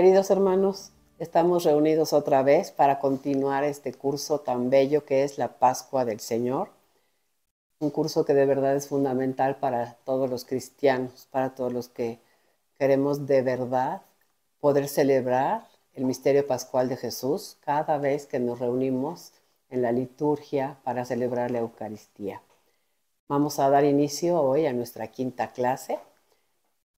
Queridos hermanos, estamos reunidos otra vez para continuar este curso tan bello que es la Pascua del Señor. Un curso que de verdad es fundamental para todos los cristianos, para todos los que queremos de verdad poder celebrar el misterio pascual de Jesús cada vez que nos reunimos en la liturgia para celebrar la Eucaristía. Vamos a dar inicio hoy a nuestra quinta clase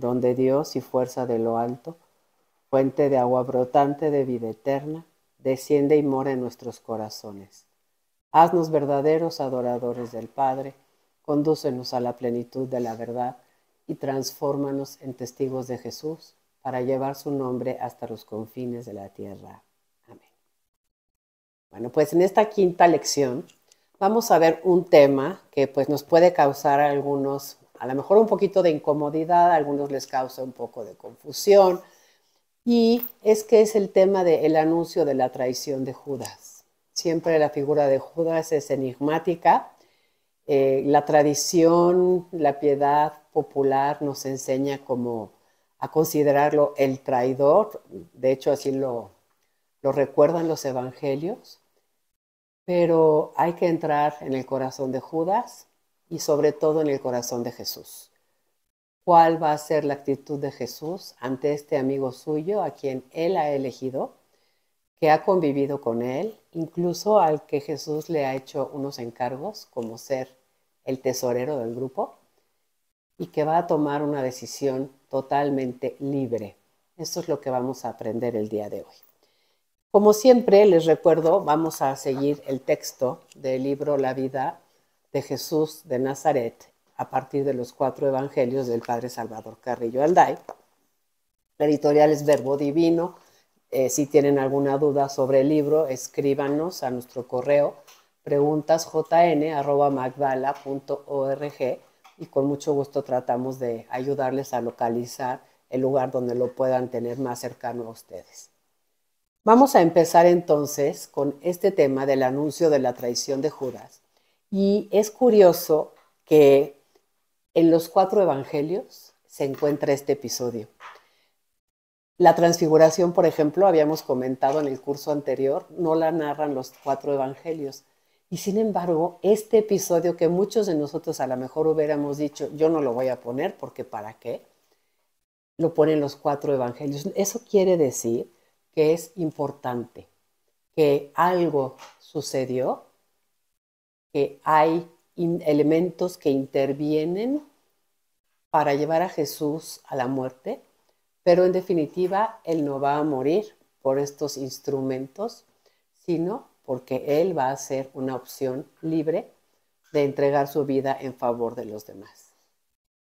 donde Dios y fuerza de lo alto, fuente de agua brotante de vida eterna, desciende y mora en nuestros corazones. Haznos verdaderos adoradores del Padre, condúcenos a la plenitud de la verdad y transfórmanos en testigos de Jesús para llevar su nombre hasta los confines de la tierra. Amén. Bueno, pues en esta quinta lección vamos a ver un tema que pues nos puede causar algunos a lo mejor un poquito de incomodidad, algunos les causa un poco de confusión. Y es que es el tema del anuncio de la traición de Judas. Siempre la figura de Judas es enigmática. Eh, la tradición, la piedad popular nos enseña como a considerarlo el traidor. De hecho, así lo recuerdan los evangelios. Pero hay que entrar en el corazón de Judas y sobre todo en el corazón de Jesús. ¿Cuál va a ser la actitud de Jesús ante este amigo suyo a quien él ha elegido, que ha convivido con él, incluso al que Jesús le ha hecho unos encargos como ser el tesorero del grupo y que va a tomar una decisión totalmente libre? Eso es lo que vamos a aprender el día de hoy. Como siempre, les recuerdo, vamos a seguir el texto del libro La vida de Jesús de Nazaret a partir de los cuatro evangelios del padre Salvador Carrillo Alday. La editorial es Verbo Divino. Eh, si tienen alguna duda sobre el libro, escríbanos a nuestro correo preguntasjn.org, y con mucho gusto tratamos de ayudarles a localizar el lugar donde lo puedan tener más cercano a ustedes. Vamos a empezar entonces con este tema del anuncio de la traición de Judas y es curioso que en los cuatro evangelios se encuentra este episodio. La transfiguración, por ejemplo, habíamos comentado en el curso anterior, no la narran los cuatro evangelios. Y sin embargo, este episodio que muchos de nosotros a lo mejor hubiéramos dicho, yo no lo voy a poner porque ¿para qué? Lo ponen los cuatro evangelios. Eso quiere decir que es importante, que algo sucedió que hay elementos que intervienen para llevar a Jesús a la muerte, pero en definitiva Él no va a morir por estos instrumentos, sino porque Él va a ser una opción libre de entregar su vida en favor de los demás.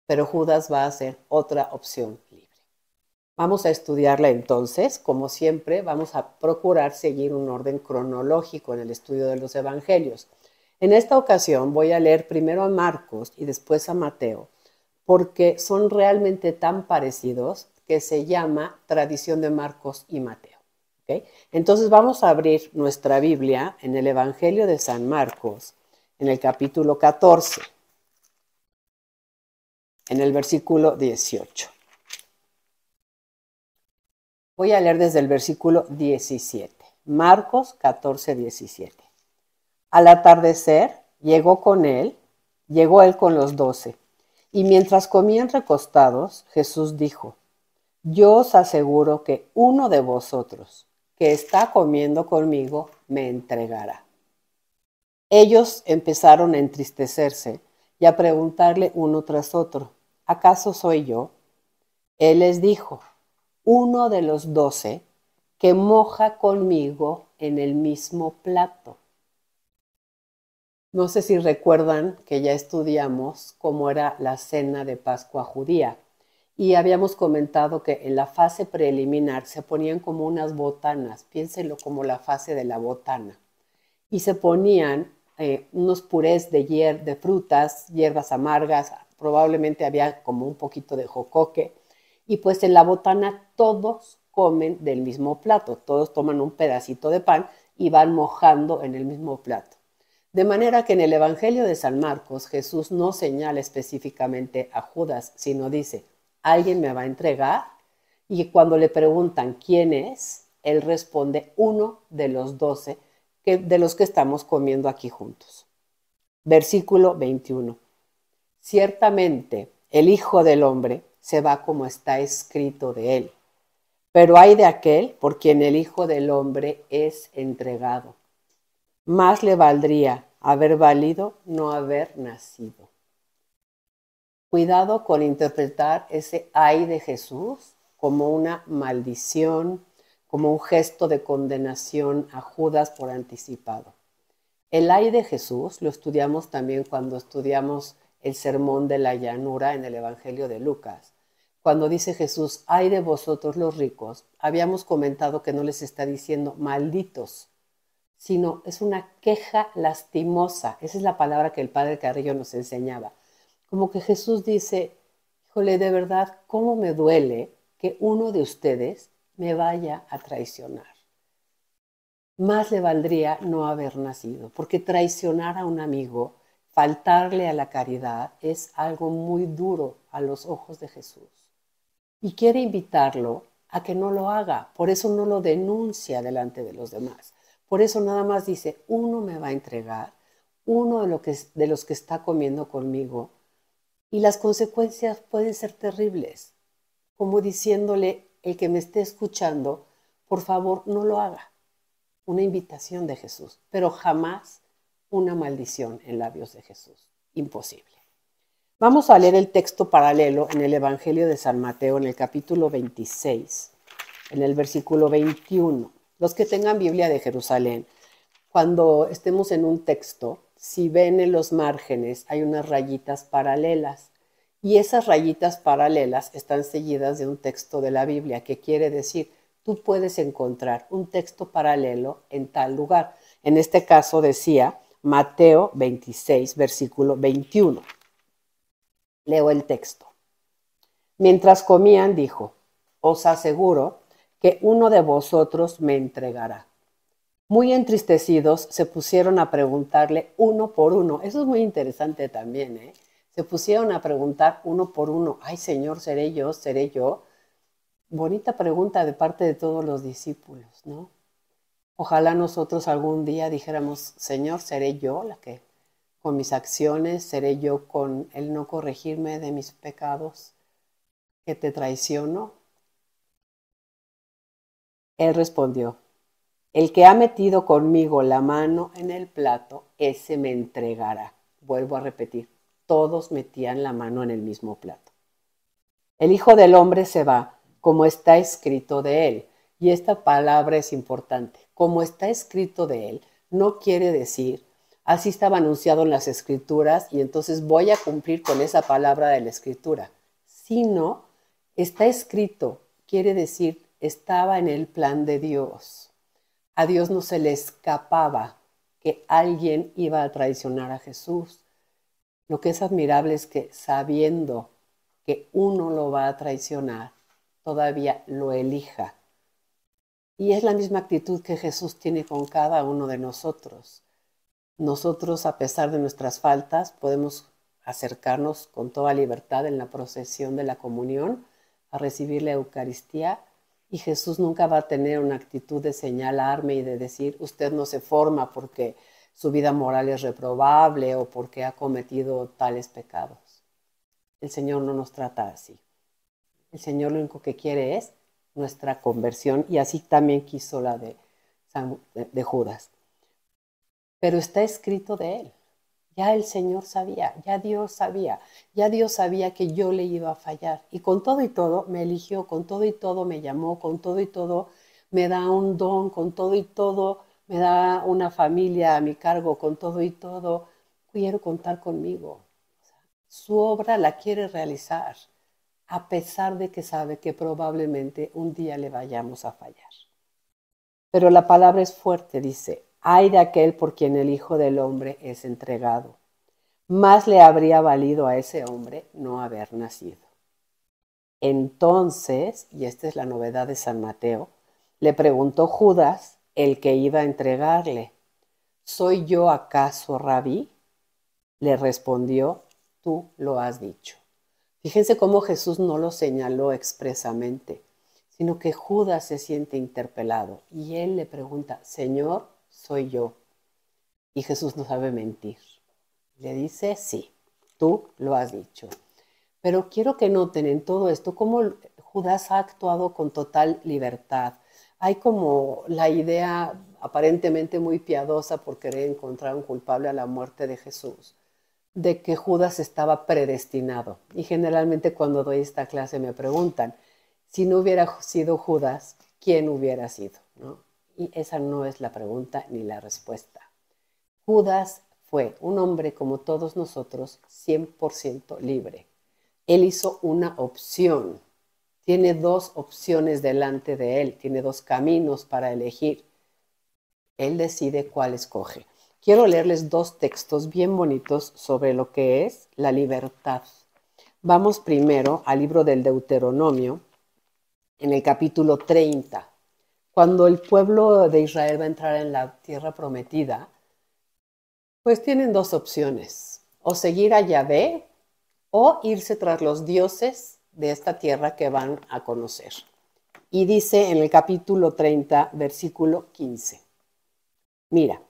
Pero Judas va a ser otra opción libre. Vamos a estudiarla entonces, como siempre, vamos a procurar seguir un orden cronológico en el estudio de los evangelios. En esta ocasión voy a leer primero a Marcos y después a Mateo, porque son realmente tan parecidos que se llama tradición de Marcos y Mateo. Entonces vamos a abrir nuestra Biblia en el Evangelio de San Marcos, en el capítulo 14, en el versículo 18. Voy a leer desde el versículo 17, Marcos 14, 17. Al atardecer llegó con él, llegó él con los doce. Y mientras comían recostados, Jesús dijo, yo os aseguro que uno de vosotros que está comiendo conmigo me entregará. Ellos empezaron a entristecerse y a preguntarle uno tras otro, ¿acaso soy yo? Él les dijo, uno de los doce que moja conmigo en el mismo plato. No sé si recuerdan que ya estudiamos cómo era la cena de Pascua judía y habíamos comentado que en la fase preliminar se ponían como unas botanas, piénsenlo como la fase de la botana, y se ponían eh, unos purés de, de frutas, hierbas amargas, probablemente había como un poquito de jocoque, y pues en la botana todos comen del mismo plato, todos toman un pedacito de pan y van mojando en el mismo plato. De manera que en el Evangelio de San Marcos Jesús no señala específicamente a Judas, sino dice, alguien me va a entregar. Y cuando le preguntan quién es, él responde, uno de los doce de los que estamos comiendo aquí juntos. Versículo 21. Ciertamente el Hijo del Hombre se va como está escrito de él, pero hay de aquel por quien el Hijo del Hombre es entregado. Más le valdría haber valido no haber nacido. Cuidado con interpretar ese ay de Jesús como una maldición, como un gesto de condenación a Judas por anticipado. El ay de Jesús lo estudiamos también cuando estudiamos el sermón de la llanura en el Evangelio de Lucas. Cuando dice Jesús, ay de vosotros los ricos, habíamos comentado que no les está diciendo malditos, sino es una queja lastimosa. Esa es la palabra que el padre Carrillo nos enseñaba. Como que Jesús dice, híjole, de verdad, ¿cómo me duele que uno de ustedes me vaya a traicionar? Más le valdría no haber nacido, porque traicionar a un amigo, faltarle a la caridad, es algo muy duro a los ojos de Jesús. Y quiere invitarlo a que no lo haga, por eso no lo denuncia delante de los demás por eso nada más dice, uno me va a entregar, uno de, lo que, de los que está comiendo conmigo, y las consecuencias pueden ser terribles, como diciéndole, el que me esté escuchando, por favor, no lo haga. Una invitación de Jesús, pero jamás una maldición en labios de Jesús. Imposible. Vamos a leer el texto paralelo en el Evangelio de San Mateo, en el capítulo 26, en el versículo 21 los que tengan Biblia de Jerusalén, cuando estemos en un texto, si ven en los márgenes hay unas rayitas paralelas y esas rayitas paralelas están seguidas de un texto de la Biblia, que quiere decir, tú puedes encontrar un texto paralelo en tal lugar. En este caso decía Mateo 26, versículo 21. Leo el texto. Mientras comían, dijo, os aseguro que uno de vosotros me entregará. Muy entristecidos se pusieron a preguntarle uno por uno. Eso es muy interesante también, ¿eh? Se pusieron a preguntar uno por uno, ay Señor, ¿seré yo? ¿Seré yo? Bonita pregunta de parte de todos los discípulos, ¿no? Ojalá nosotros algún día dijéramos, Señor, seré yo la que con mis acciones, seré yo con el no corregirme de mis pecados que te traiciono, él respondió, el que ha metido conmigo la mano en el plato, ese me entregará. Vuelvo a repetir, todos metían la mano en el mismo plato. El Hijo del Hombre se va, como está escrito de él. Y esta palabra es importante. Como está escrito de él, no quiere decir, así estaba anunciado en las escrituras y entonces voy a cumplir con esa palabra de la escritura. Sino, está escrito, quiere decir, estaba en el plan de Dios. A Dios no se le escapaba que alguien iba a traicionar a Jesús. Lo que es admirable es que sabiendo que uno lo va a traicionar, todavía lo elija. Y es la misma actitud que Jesús tiene con cada uno de nosotros. Nosotros, a pesar de nuestras faltas, podemos acercarnos con toda libertad en la procesión de la comunión a recibir la Eucaristía y Jesús nunca va a tener una actitud de señalarme y de decir, usted no se forma porque su vida moral es reprobable o porque ha cometido tales pecados. El Señor no nos trata así. El Señor lo único que quiere es nuestra conversión y así también quiso la de, de Judas. Pero está escrito de él. Ya el Señor sabía, ya Dios sabía, ya Dios sabía que yo le iba a fallar. Y con todo y todo me eligió, con todo y todo me llamó, con todo y todo me da un don, con todo y todo me da una familia a mi cargo, con todo y todo quiero contar conmigo. Su obra la quiere realizar, a pesar de que sabe que probablemente un día le vayamos a fallar. Pero la palabra es fuerte, dice, ay de aquel por quien el Hijo del Hombre es entregado. Más le habría valido a ese hombre no haber nacido. Entonces, y esta es la novedad de San Mateo, le preguntó Judas, el que iba a entregarle, ¿soy yo acaso rabí? Le respondió, tú lo has dicho. Fíjense cómo Jesús no lo señaló expresamente, sino que Judas se siente interpelado y él le pregunta, Señor, soy yo. Y Jesús no sabe mentir. Le dice, sí, tú lo has dicho. Pero quiero que noten en todo esto cómo Judas ha actuado con total libertad. Hay como la idea aparentemente muy piadosa por querer encontrar un culpable a la muerte de Jesús, de que Judas estaba predestinado. Y generalmente cuando doy esta clase me preguntan, si no hubiera sido Judas, ¿quién hubiera sido? ¿No? Y esa no es la pregunta ni la respuesta. Judas fue un hombre como todos nosotros, 100% libre. Él hizo una opción. Tiene dos opciones delante de él, tiene dos caminos para elegir. Él decide cuál escoge. Quiero leerles dos textos bien bonitos sobre lo que es la libertad. Vamos primero al libro del Deuteronomio, en el capítulo 30 cuando el pueblo de Israel va a entrar en la tierra prometida, pues tienen dos opciones, o seguir a Yahvé o irse tras los dioses de esta tierra que van a conocer. Y dice en el capítulo 30, versículo 15, mira,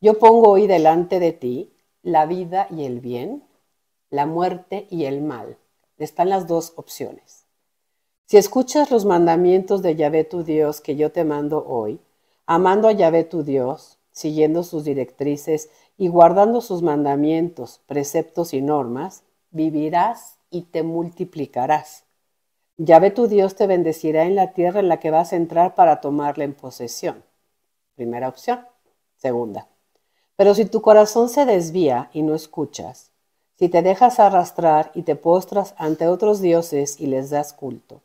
yo pongo hoy delante de ti la vida y el bien, la muerte y el mal. Están las dos opciones. Si escuchas los mandamientos de Yahvé tu Dios que yo te mando hoy, amando a Yahvé tu Dios, siguiendo sus directrices y guardando sus mandamientos, preceptos y normas, vivirás y te multiplicarás. Yahvé tu Dios te bendecirá en la tierra en la que vas a entrar para tomarla en posesión. Primera opción. Segunda. Pero si tu corazón se desvía y no escuchas, si te dejas arrastrar y te postras ante otros dioses y les das culto,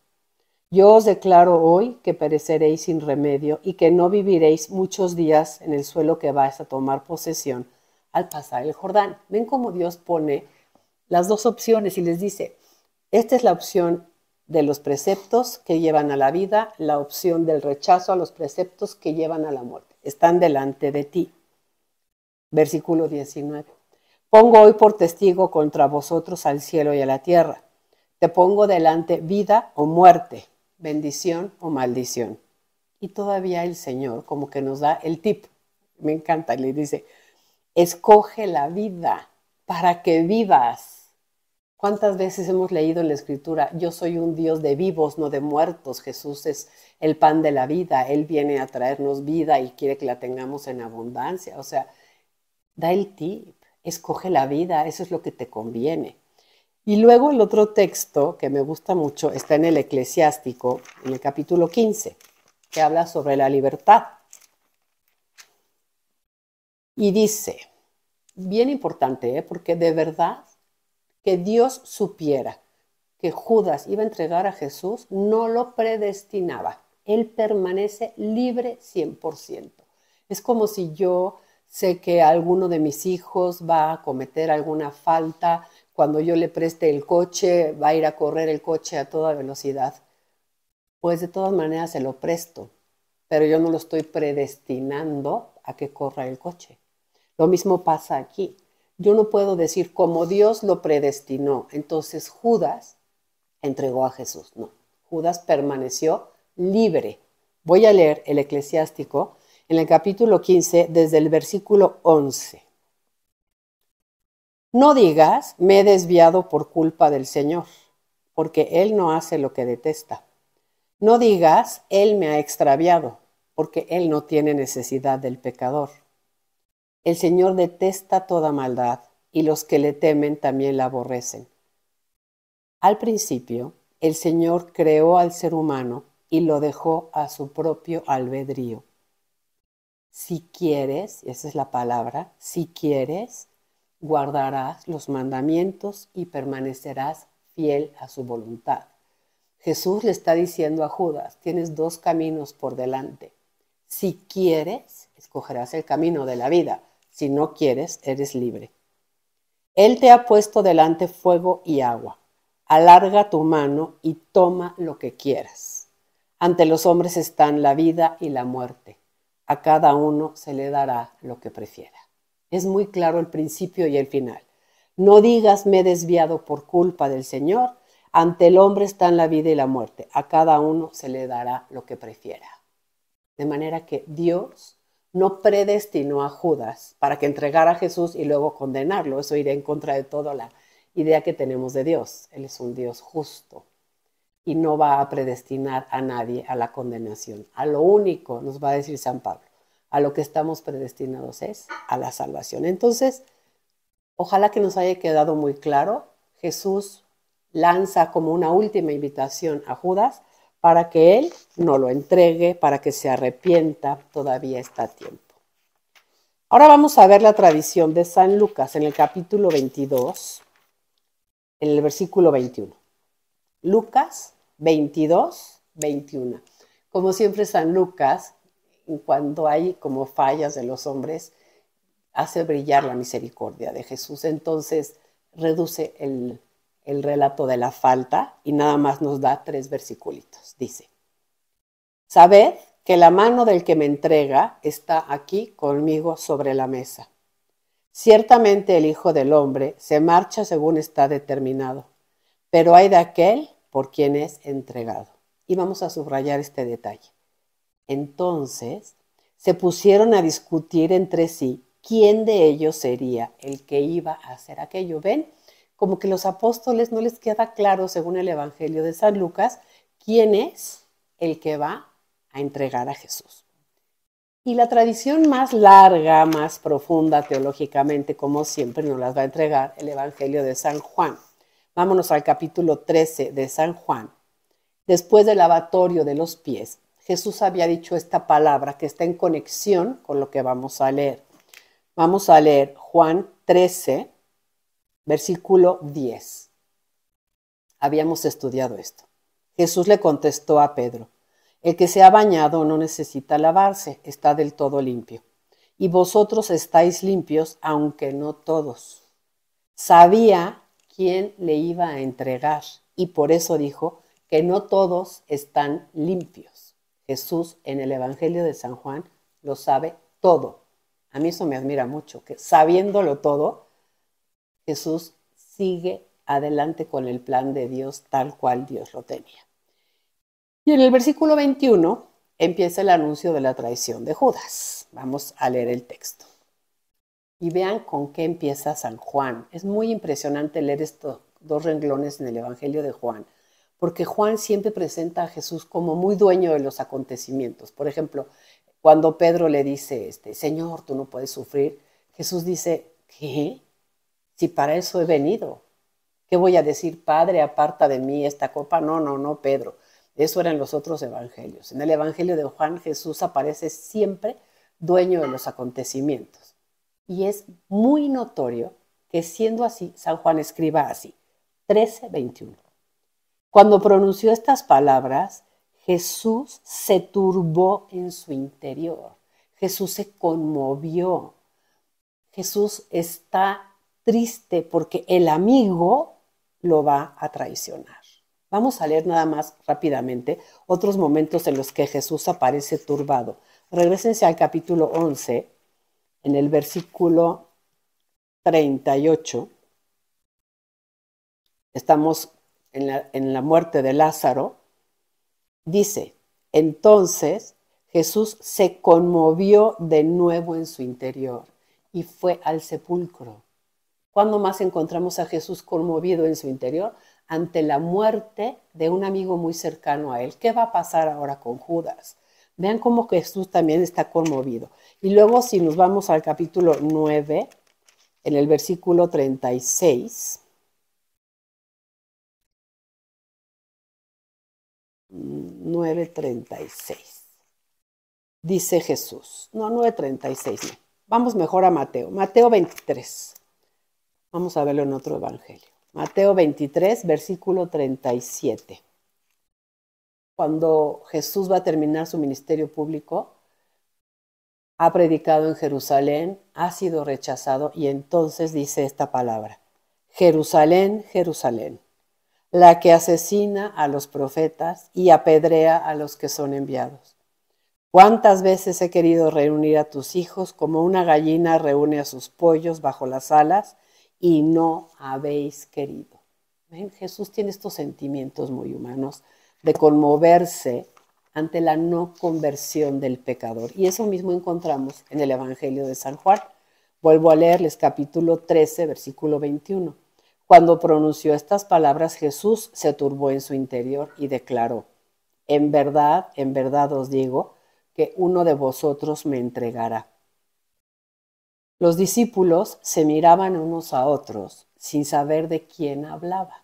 yo os declaro hoy que pereceréis sin remedio y que no viviréis muchos días en el suelo que vais a tomar posesión al pasar el Jordán. Ven cómo Dios pone las dos opciones y les dice, esta es la opción de los preceptos que llevan a la vida, la opción del rechazo a los preceptos que llevan a la muerte. Están delante de ti. Versículo 19. Pongo hoy por testigo contra vosotros al cielo y a la tierra. Te pongo delante vida o muerte, bendición o maldición. Y todavía el Señor como que nos da el tip, me encanta, le dice, escoge la vida para que vivas. ¿Cuántas veces hemos leído en la escritura, yo soy un Dios de vivos, no de muertos? Jesús es el pan de la vida, Él viene a traernos vida y quiere que la tengamos en abundancia. O sea, da el tip, escoge la vida, eso es lo que te conviene. Y luego el otro texto que me gusta mucho está en el eclesiástico, en el capítulo 15, que habla sobre la libertad. Y dice, bien importante, ¿eh? porque de verdad que Dios supiera que Judas iba a entregar a Jesús, no lo predestinaba. Él permanece libre 100%. Es como si yo sé que alguno de mis hijos va a cometer alguna falta cuando yo le preste el coche, va a ir a correr el coche a toda velocidad. Pues de todas maneras se lo presto, pero yo no lo estoy predestinando a que corra el coche. Lo mismo pasa aquí. Yo no puedo decir como Dios lo predestinó. Entonces Judas entregó a Jesús. No, Judas permaneció libre. Voy a leer el eclesiástico en el capítulo 15 desde el versículo 11. No digas, me he desviado por culpa del Señor, porque Él no hace lo que detesta. No digas, Él me ha extraviado, porque Él no tiene necesidad del pecador. El Señor detesta toda maldad, y los que le temen también la aborrecen. Al principio, el Señor creó al ser humano y lo dejó a su propio albedrío. Si quieres, esa es la palabra, si quieres, guardarás los mandamientos y permanecerás fiel a su voluntad. Jesús le está diciendo a Judas, tienes dos caminos por delante. Si quieres, escogerás el camino de la vida. Si no quieres, eres libre. Él te ha puesto delante fuego y agua. Alarga tu mano y toma lo que quieras. Ante los hombres están la vida y la muerte. A cada uno se le dará lo que prefiera. Es muy claro el principio y el final. No digas me he desviado por culpa del Señor. Ante el hombre están la vida y la muerte. A cada uno se le dará lo que prefiera. De manera que Dios no predestinó a Judas para que entregara a Jesús y luego condenarlo. Eso iría en contra de toda la idea que tenemos de Dios. Él es un Dios justo y no va a predestinar a nadie a la condenación. A lo único nos va a decir San Pablo a lo que estamos predestinados es, a la salvación. Entonces, ojalá que nos haya quedado muy claro, Jesús lanza como una última invitación a Judas para que él no lo entregue, para que se arrepienta, todavía está a tiempo. Ahora vamos a ver la tradición de San Lucas en el capítulo 22, en el versículo 21. Lucas 22, 21. Como siempre San Lucas cuando hay como fallas de los hombres, hace brillar la misericordia de Jesús. Entonces reduce el, relato de la falta y nada más nos da tres versiculitos. Dice, sabed que la mano del que me entrega está aquí conmigo sobre la mesa. Ciertamente el Hijo del Hombre se marcha según está determinado, pero hay de aquel por quien es entregado. Y vamos a subrayar este detalle. Entonces se pusieron a discutir entre sí quién de ellos sería el que iba a hacer aquello. ¿Ven? Como que los apóstoles no les queda claro, según el Evangelio de San Lucas, quién es el que va a entregar a Jesús. Y la tradición más larga, más profunda teológicamente, como siempre, nos las va a entregar el Evangelio de San Juan. Vámonos al capítulo 13 de San Juan. Después del lavatorio de los pies, Jesús había dicho esta palabra que está en conexión con lo que vamos a leer. Vamos a leer Juan 13, versículo 10. Habíamos estudiado esto. Jesús le contestó a Pedro, el que se ha bañado no necesita lavarse, está del todo limpio. Y vosotros estáis limpios, aunque no todos. Sabía quién le iba a entregar y por eso dijo que no todos están limpios. Jesús en el Evangelio de San Juan lo sabe todo. A mí eso me admira mucho, que sabiéndolo todo, Jesús sigue adelante con el plan de Dios tal cual Dios lo tenía. Y en el versículo 21 empieza el anuncio de la traición de Judas. Vamos a leer el texto. Y vean con qué empieza San Juan. Es muy impresionante leer estos dos renglones en el Evangelio de Juan, porque Juan siempre presenta a Jesús como muy dueño de los acontecimientos. Por ejemplo, cuando Pedro le dice, este, Señor, tú no puedes sufrir, Jesús dice, ¿qué? Si para eso he venido. ¿Qué voy a decir, Padre, aparta de mí esta copa? No, no, no, Pedro. Eso era en los otros evangelios. En el Evangelio de Juan Jesús aparece siempre dueño de los acontecimientos. Y es muy notorio que siendo así, San Juan escriba así, 1321. Cuando pronunció estas palabras, Jesús se turbó en su interior. Jesús se conmovió. Jesús está triste porque el amigo lo va a traicionar. Vamos a leer nada más rápidamente otros momentos en los que Jesús aparece turbado. Regresense al capítulo 11, en el versículo 38. Estamos en la, muerte de Lázaro, dice, entonces Jesús se conmovió de nuevo en su interior y fue al sepulcro. ¿Cuándo más encontramos a Jesús conmovido en su interior? Ante la muerte de un amigo muy cercano a él. ¿Qué va a pasar ahora con Judas? Vean cómo Jesús también está conmovido. Y luego si nos vamos al capítulo 9, en el versículo 36, 9.36. Dice Jesús. No, 9.36 Vamos mejor a Mateo. Mateo 23. Vamos a verlo en otro evangelio. Mateo 23, versículo 37. Cuando Jesús va a terminar su ministerio público, ha predicado en Jerusalén, ha sido rechazado y entonces dice esta palabra. Jerusalén, Jerusalén la que asesina a los profetas y apedrea a los que son enviados. ¿Cuántas veces he querido reunir a tus hijos como una gallina reúne a sus pollos bajo las alas y no habéis querido? Jesús tiene estos sentimientos muy humanos de conmoverse ante la no conversión del pecador. Y eso mismo encontramos en el Evangelio de San Juan. Vuelvo a leerles capítulo 13, versículo 21. Cuando pronunció estas palabras, Jesús se turbó en su interior y declaró, en verdad, en verdad os digo, que uno de vosotros me entregará. Los discípulos se miraban unos a otros sin saber de quién hablaba.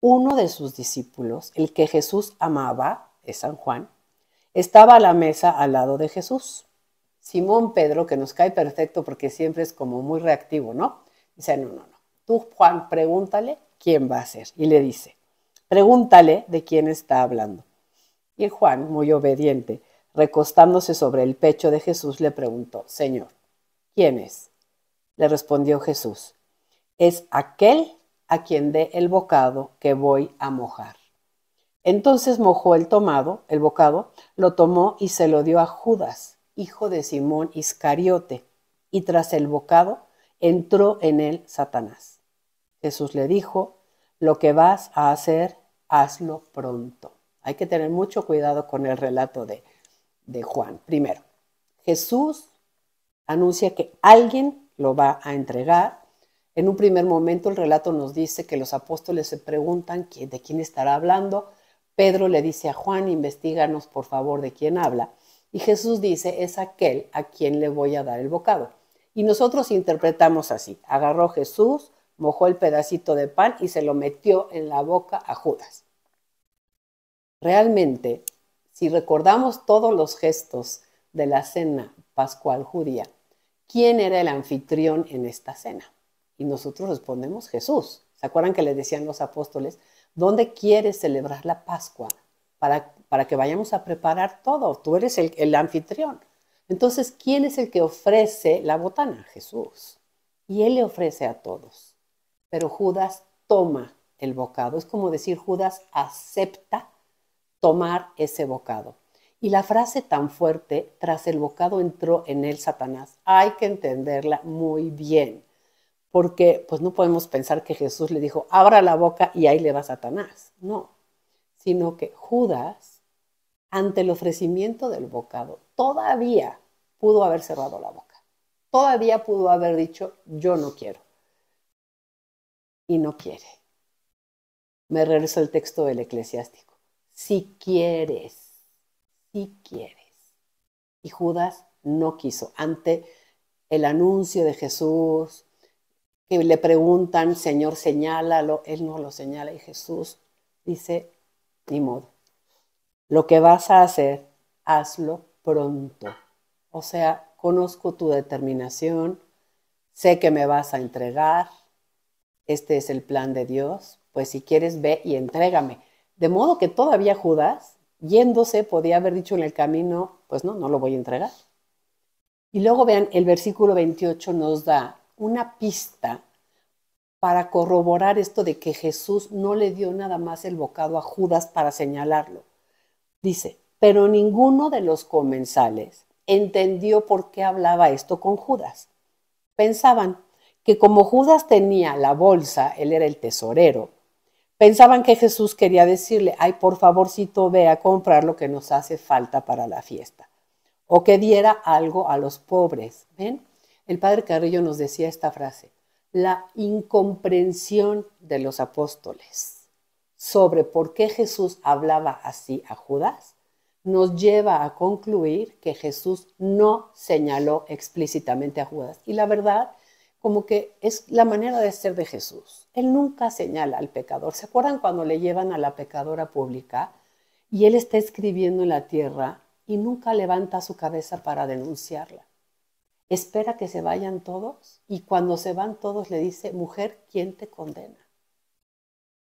Uno de sus discípulos, el que Jesús amaba, es San Juan, estaba a la mesa al lado de Jesús. Simón Pedro, que nos cae perfecto porque siempre es como muy reactivo, ¿no? Dice, no, no, Juan, pregúntale quién va a ser. Y le dice, pregúntale de quién está hablando. Y Juan, muy obediente, recostándose sobre el pecho de Jesús, le preguntó, Señor, ¿quién es? Le respondió Jesús, es aquel a quien dé el bocado que voy a mojar. Entonces mojó el tomado, el bocado, lo tomó y se lo dio a Judas, hijo de Simón Iscariote, y tras el bocado entró en él Satanás. Jesús le dijo, lo que vas a hacer, hazlo pronto. Hay que tener mucho cuidado con el relato de, de Juan. Primero, Jesús anuncia que alguien lo va a entregar. En un primer momento el relato nos dice que los apóstoles se preguntan de quién estará hablando. Pedro le dice a Juan, investiganos por favor de quién habla. Y Jesús dice, es aquel a quien le voy a dar el bocado. Y nosotros interpretamos así, agarró Jesús mojó el pedacito de pan y se lo metió en la boca a Judas. Realmente, si recordamos todos los gestos de la cena pascual judía, ¿quién era el anfitrión en esta cena? Y nosotros respondemos Jesús. ¿Se acuerdan que le decían los apóstoles, ¿dónde quieres celebrar la Pascua? Para, que vayamos a preparar todo. Tú eres el, el anfitrión. Entonces, ¿quién es el que ofrece la botana? Jesús. Y Él le ofrece a todos pero Judas toma el bocado. Es como decir, Judas acepta tomar ese bocado. Y la frase tan fuerte, tras el bocado entró en él Satanás, hay que entenderla muy bien, porque pues no podemos pensar que Jesús le dijo, abra la boca y ahí le va Satanás. No, sino que Judas, ante el ofrecimiento del bocado, todavía pudo haber cerrado la boca, todavía pudo haber dicho, yo no quiero y no quiere. Me regreso al texto del eclesiástico. Si quieres, si quieres. Y Judas no quiso. Ante el anuncio de Jesús, que le preguntan, Señor, señálalo, él no lo señala y Jesús dice, ni modo. Lo que vas a hacer, hazlo pronto. O sea, conozco tu determinación, sé que me vas a entregar, este es el plan de Dios, pues si quieres ve y entrégame. De modo que todavía Judas, yéndose, podía haber dicho en el camino, pues no, no lo voy a entregar. Y luego vean, el versículo 28 nos da una pista para corroborar esto de que Jesús no le dio nada más el bocado a Judas para señalarlo. Dice, pero ninguno de los comensales entendió por qué hablaba esto con Judas. Pensaban, que como Judas tenía la bolsa, él era el tesorero, pensaban que Jesús quería decirle, ay, por favorcito, ve a comprar lo que nos hace falta para la fiesta, o que diera algo a los pobres. ¿Ven? El padre Carrillo nos decía esta frase, la incomprensión de los apóstoles sobre por qué Jesús hablaba así a Judas nos lleva a concluir que Jesús no señaló explícitamente a Judas. Y la verdad como que es la manera de ser de Jesús. Él nunca señala al pecador. ¿Se acuerdan cuando le llevan a la pecadora pública y él está escribiendo en la tierra y nunca levanta su cabeza para denunciarla? Espera que se vayan todos y cuando se van todos le dice, mujer, ¿quién te condena?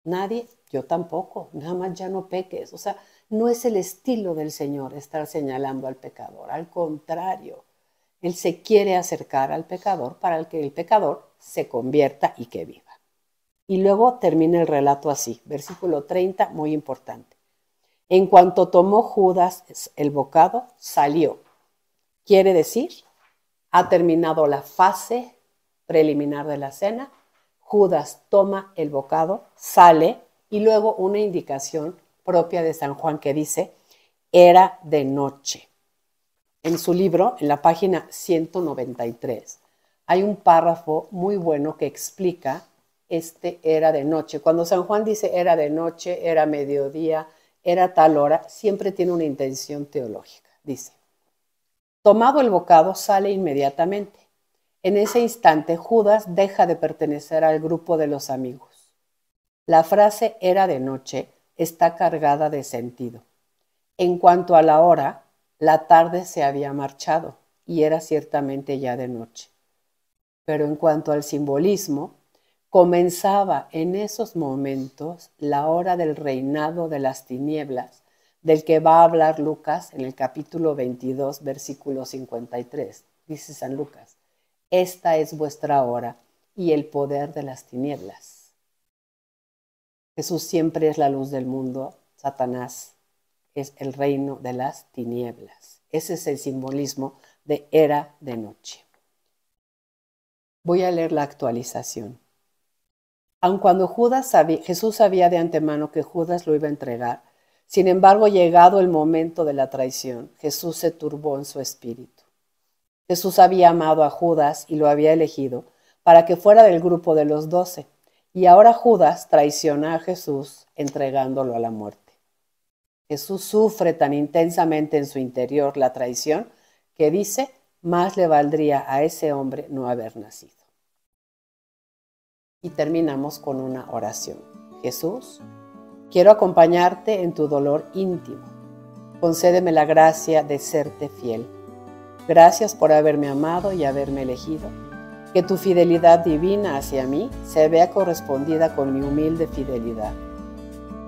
Nadie, yo tampoco, nada más ya no peques. O sea, no es el estilo del Señor estar señalando al pecador, al contrario él se quiere acercar al pecador para que el pecador se convierta y que viva. Y luego termina el relato así, versículo 30, muy importante. En cuanto tomó Judas el bocado, salió. Quiere decir, ha terminado la fase preliminar de la cena, Judas toma el bocado, sale y luego una indicación propia de San Juan que dice, era de noche en su libro, en la página 193, hay un párrafo muy bueno que explica este era de noche. Cuando San Juan dice era de noche, era mediodía, era tal hora, siempre tiene una intención teológica. Dice, tomado el bocado, sale inmediatamente. En ese instante, Judas deja de pertenecer al grupo de los amigos. La frase era de noche está cargada de sentido. En cuanto a la hora, la tarde se había marchado y era ciertamente ya de noche. Pero en cuanto al simbolismo, comenzaba en esos momentos la hora del reinado de las tinieblas, del que va a hablar Lucas en el capítulo 22, versículo 53. Dice San Lucas, esta es vuestra hora y el poder de las tinieblas. Jesús siempre es la luz del mundo, Satanás es el reino de las tinieblas. Ese es el simbolismo de era de noche. Voy a leer la actualización. Aun cuando Judas Jesús sabía de antemano que Judas lo iba a entregar, sin embargo, llegado el momento de la traición, Jesús se turbó en su espíritu. Jesús había amado a Judas y lo había elegido para que fuera del grupo de los doce, y ahora Judas traiciona a Jesús entregándolo a la muerte. Jesús sufre tan intensamente en su interior la traición que dice, más le valdría a ese hombre no haber nacido. Y terminamos con una oración. Jesús, quiero acompañarte en tu dolor íntimo. Concédeme la gracia de serte fiel. Gracias por haberme amado y haberme elegido. Que tu fidelidad divina hacia mí se vea correspondida con mi humilde fidelidad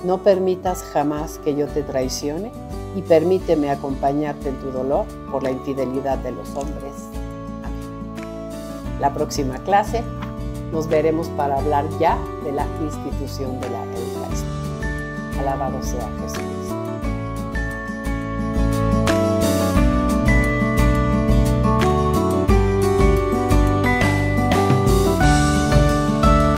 no permitas jamás que yo te traicione y permíteme acompañarte en tu dolor por la infidelidad de los hombres. Amén. La próxima clase nos veremos para hablar ya de la institución de la educación. Alabado sea Jesús.